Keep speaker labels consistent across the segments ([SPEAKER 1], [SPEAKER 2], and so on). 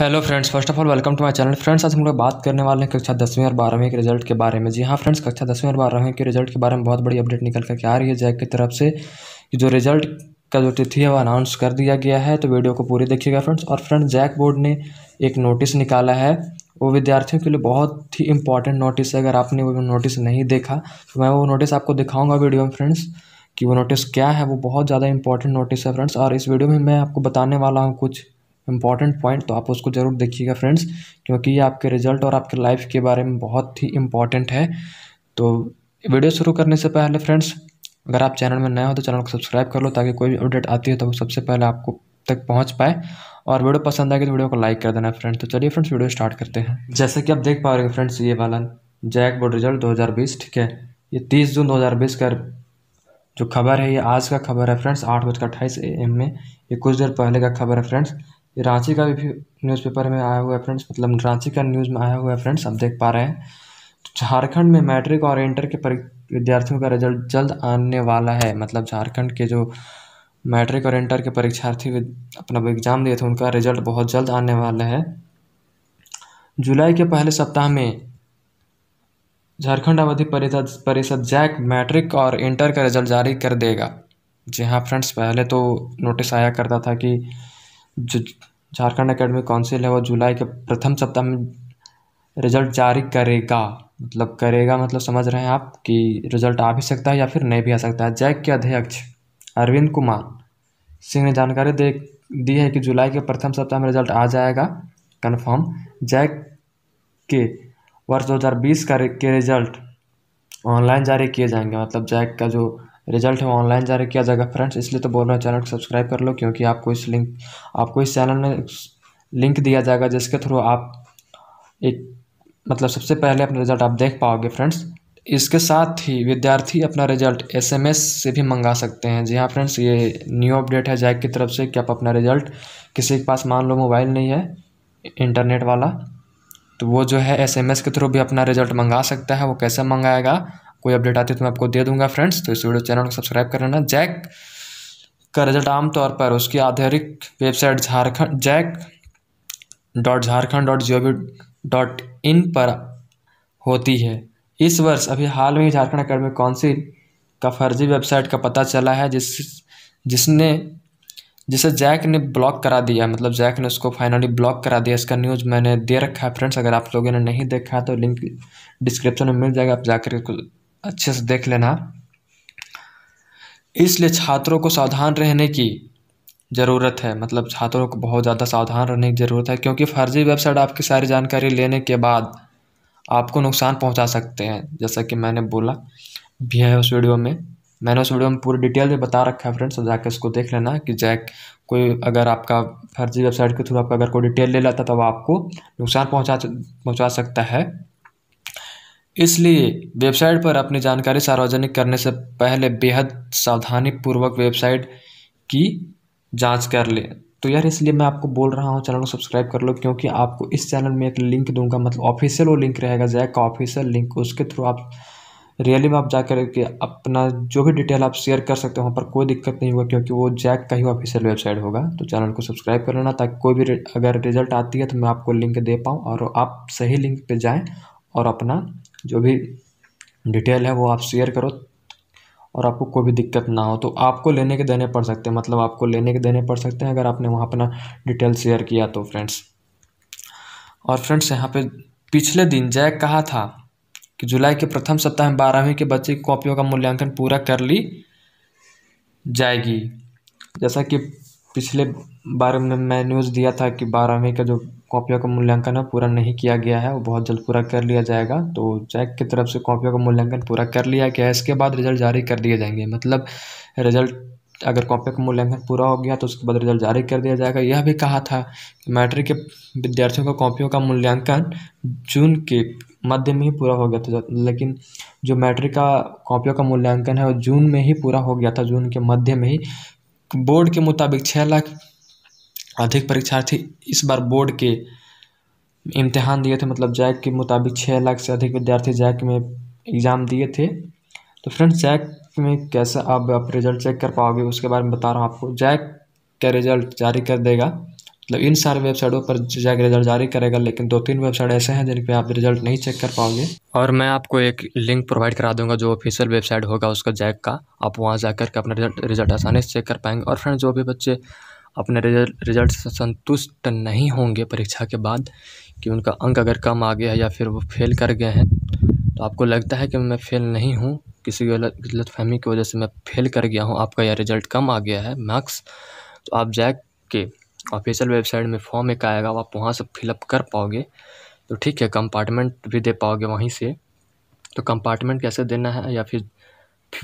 [SPEAKER 1] hello friends first of all welcome to my channel friends आज हम लोग बात करने वाले हैं कक्षा दसवीं और बारहवीं के रिजल्ट के बारे में जी हाँ फ्रेंड्स कक्षा दसवीं और बारहवीं के रिजल्ट के बारे में बहुत बड़ी अपडेट निकल करके आ रही है जैक की तरफ से कि जो रिजल्ट का जो तिथि है वो अनाउंस कर दिया गया है तो वीडियो को पूरी देखिएगा फ्रेंड्स और फ्रेंड्स जैक बोर्ड ने एक नोटिस निकाला है वो विद्यार्थियों के लिए बहुत ही इंपॉर्टेंट नोटिस है अगर आपने वो नोटिस नहीं देखा तो मैं वो नोटिस आपको दिखाऊँगा वीडियो में फ्रेंड्स कि वो नोटिस क्या है वो बहुत ज़्यादा इंपॉर्टेंट नोटिस है फ्रेंड्स और इस वीडियो में मैं आपको बताने वाला हूँ कुछ इंपॉर्टेंट पॉइंट तो आप उसको ज़रूर देखिएगा फ्रेंड्स क्योंकि ये आपके रिजल्ट और आपके लाइफ के बारे में बहुत ही इंपॉर्टेंट है तो वीडियो शुरू करने से पहले फ्रेंड्स अगर आप चैनल में नए हो तो चैनल को सब्सक्राइब कर लो ताकि कोई भी अपडेट आती है तो वो सबसे पहले आपको तक पहुंच पाए और वीडियो पसंद आएगी तो वीडियो को लाइक कर देना फ्रेंड्स तो चलिए फ्रेंड्स वीडियो स्टार्ट करते हैं जैसे कि आप देख पा रहे हो फ्रेंड्स ये वाला जैक बोर्ड रिजल्ट बीस ठीक है ये तीस जून बीस का जो खबर है ये आज का खबर है फ्रेंड्स आठ बजकर अट्ठाईस ए एम में ये कुछ देर पहले का खबर है फ्रेंड्स रांची का भी न्यूज़पेपर में आया हुआ है फ्रेंड्स मतलब रांची का न्यूज़ में आया हुआ है फ्रेंड्स आप देख पा रहे हैं झारखंड में मैट्रिक और इंटर के विद्यार्थियों का रिजल्ट जल्द आने वाला है मतलब झारखंड के जो मैट्रिक और इंटर के परीक्षार्थी अपना एग्ज़ाम दिए थे उनका रिजल्ट बहुत जल्द आने वाला है जुलाई के पहले सप्ताह में झारखंड अवधि परिषद परिषद जैक मैट्रिक और इंटर का रिजल्ट जारी कर देगा जी हाँ फ्रेंड्स पहले तो नोटिस आया करता था कि जो झारखंड अकेडमी काउंसिल है वो जुलाई के प्रथम सप्ताह में रिजल्ट जारी करेगा मतलब करेगा मतलब समझ रहे हैं आप कि रिजल्ट आ भी सकता है या फिर नहीं भी आ सकता है जैक के अध्यक्ष अरविंद कुमार सिंह ने जानकारी दे दी है कि जुलाई के प्रथम सप्ताह में रिजल्ट आ जाएगा कन्फर्म जैक के वर्ष 2020 का के रिजल्ट ऑनलाइन जारी किए जाएंगे मतलब जैक का जो रिजल्ट है ऑनलाइन जारी किया जाएगा फ्रेंड्स इसलिए तो बोल रहे हैं चैनल को सब्सक्राइब कर लो क्योंकि आपको इस लिंक आपको इस चैनल में लिंक दिया जाएगा जिसके थ्रू आप एक मतलब सबसे पहले अपना रिजल्ट आप देख पाओगे फ्रेंड्स इसके साथ ही विद्यार्थी अपना रिजल्ट एसएमएस से भी मंगा सकते हैं जी हाँ फ्रेंड्स ये न्यू अपडेट है जैक की तरफ से कि आप अपना रिजल्ट किसी के पास मान लो मोबाइल नहीं है इंटरनेट वाला तो वो जो है एसएमएस के थ्रू भी अपना रिजल्ट मंगा सकता है वो कैसे मंगाएगा कोई अपडेट आती है तो मैं आपको दे दूंगा फ्रेंड्स तो इस वीडियो चैनल को सब्सक्राइब कर लेना जैक का रिजल्ट आमतौर पर उसकी आधिकारिक website Jharkhand JAC dot Jharkhand dot G O V dot in पर होती है इस वर्ष अभी हाल में झारखंड अकेडमी काउंसिल का फर्जी वेबसाइट का पता चला है जिस जिसने जिसे जैक ने ब्लॉक करा दिया मतलब जैक ने उसको फाइनली ब्लॉक करा दिया इसका न्यूज़ मैंने दे रखा है फ्रेंड्स अगर आप लोगों ने नहीं देखा तो लिंक डिस्क्रिप्शन में मिल जाएगा आप जाकर अच्छे से देख लेना इसलिए छात्रों को सावधान रहने की ज़रूरत है मतलब छात्रों को बहुत ज़्यादा सावधान रहने की ज़रूरत है क्योंकि फर्जी वेबसाइट आपकी सारी जानकारी लेने के बाद आपको नुकसान पहुंचा सकते हैं जैसा कि मैंने बोला भी है उस वीडियो में मैंने उस वीडियो में पूरी डिटेल में बता रखा है फ्रेंड्स तो जाकर उसको देख लेना कि जैक कोई अगर आपका फर्जी वेबसाइट के थ्रू आपका अगर कोई डिटेल ले लेता तो वो आपको नुकसान पहुँचा पहुँचा सकता है इसलिए वेबसाइट पर अपनी जानकारी सार्वजनिक करने से पहले बेहद सावधानीपूर्वक वेबसाइट की जांच कर लें तो यार इसलिए मैं आपको बोल रहा हूँ चैनल को सब्सक्राइब कर लो क्योंकि आपको इस चैनल में एक लिंक दूंगा मतलब ऑफिशियल वो लिंक रहेगा जैक का ऑफिशियल लिंक उसके थ्रू आप रियली में आप जा कर के अपना जो भी डिटेल आप शेयर कर सकते हो वहाँ पर कोई दिक्कत नहीं होगा क्योंकि वो जैक का ही ऑफिशियल वेबसाइट होगा तो चैनल को सब्सक्राइब कर लेना ताकि कोई भी अगर रिजल्ट आती है तो मैं आपको लिंक दे पाऊँ और आप सही लिंक पर जाएँ और अपना जो भी डिटेल है वो आप शेयर करो और आपको कोई भी दिक्कत ना हो तो आपको लेने के देने पड़ सकते हैं मतलब आपको लेने के देने पड़ सकते हैं अगर आपने वहाँ अपना डिटेल शेयर किया तो फ्रेंड्स और फ्रेंड्स यहाँ पे पिछले दिन जैक कहा था कि जुलाई के प्रथम सप्ताह में बारहवीं के बच्चे की कॉपियों का मूल्यांकन पूरा कर ली जाएगी जैसा कि पिछले बार में मैं न्यूज़ दिया था कि बारहवीं का जो कॉपियों का मूल्यांकन है पूरा नहीं किया गया है वो बहुत जल्द पूरा कर लिया जाएगा तो जैक की तरफ से कॉपियों का मूल्यांकन पूरा कर लिया गया है इसके बाद रिजल्ट जारी कर दिए जाएंगे मतलब रिजल्ट अगर कॉपी का मूल्यांकन पूरा हो गया तो उसके बाद रिजल्ट जारी कर दिया जाएगा यह भी कहा था कि मैट्रिक के विद्यार्थियों का कॉपियों का मूल्यांकन जून के मध्य में ही पूरा हो गया था लेकिन जो मैट्रिक का कॉपियों का मूल्यांकन है वो जून में ही पूरा हो गया था जून के मध्य में ही बोर्ड के मुताबिक छः लाख अधिक परीक्षार्थी इस बार बोर्ड के इम्तिहान दिए थे मतलब जैक के मुताबिक छः लाख से अधिक विद्यार्थी जैक में एग्ज़ाम दिए थे तो फ्रेंड्स जैक में कैसे आप आप रिज़ल्ट चेक कर पाओगे उसके बारे में बता रहा हूँ आपको जैक का रिज़ल्ट जारी कर देगा मतलब इन सारे वेबसाइटों पर जाकर रिजल्ट जारी करेगा लेकिन दो तीन वेबसाइट ऐसे हैं जिन पर आप रिजल्ट नहीं चेक कर पाओगे और मैं आपको एक लिंक प्रोवाइड करा दूंगा जो ऑफिशियल वेबसाइट होगा उसका जैक का आप वहाँ जा करके अपना रिजल्ट रिजल्ट आसानी से चेक कर पाएंगे और फ्रेंड जो भी बच्चे अपने रिजल्ट रिजल्ट से संतुष्ट नहीं होंगे परीक्षा के बाद कि उनका अंक अगर कम आ गया है या फिर वो फेल कर गए हैं तो आपको लगता है कि मैं फेल नहीं हूँ किसी गलत फहमी की वजह से मैं फेल कर गया हूँ आपका यह रिजल्ट कम आ गया है मार्क्स तो आप जैक के ऑफिशियल वेबसाइट में फॉर्म एक आएगा आप वहाँ से फिलअप कर पाओगे तो ठीक है कंपार्टमेंट भी दे पाओगे वहीं से तो कंपार्टमेंट कैसे देना है या फिर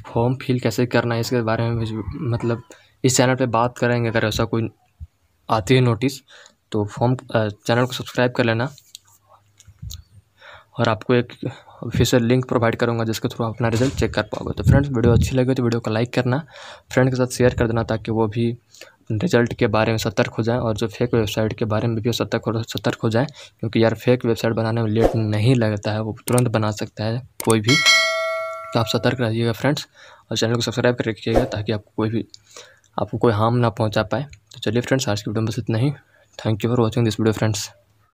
[SPEAKER 1] फॉर्म फिल कैसे करना है इसके बारे में मतलब इस चैनल पे बात करेंगे अगर ऐसा कोई आती है नोटिस तो फॉर्म चैनल को सब्सक्राइब कर लेना और आपको एक ऑफिशियल लिंक प्रोवाइड करूंगा जिसके थ्रू आप अपना रिजल्ट चेक कर पाओगे तो फ्रेंड्स वीडियो अच्छी लगे तो वीडियो को लाइक करना फ्रेंड के साथ शेयर कर देना ताकि वो भी रिजल्ट के बारे में सतर्क हो जाएं और जो फेक वेबसाइट के बारे में भी सतर्क हो सतर्क हो जाएं क्योंकि यार फेक वेबसाइट बनाने में लेट नहीं लगता है वो तुरंत बना सकता है कोई भी तो आप सतर्क रहिएगा फ्रेंड्स और चैनल को सब्सक्राइब कर रखिएगा ताकि आपको कोई भी आपको कोई हार्म ना पहुँचा पाए तो चलिए फ्रेंड्स आज की वीडियो में बस इतना ही thank you for watching this video friends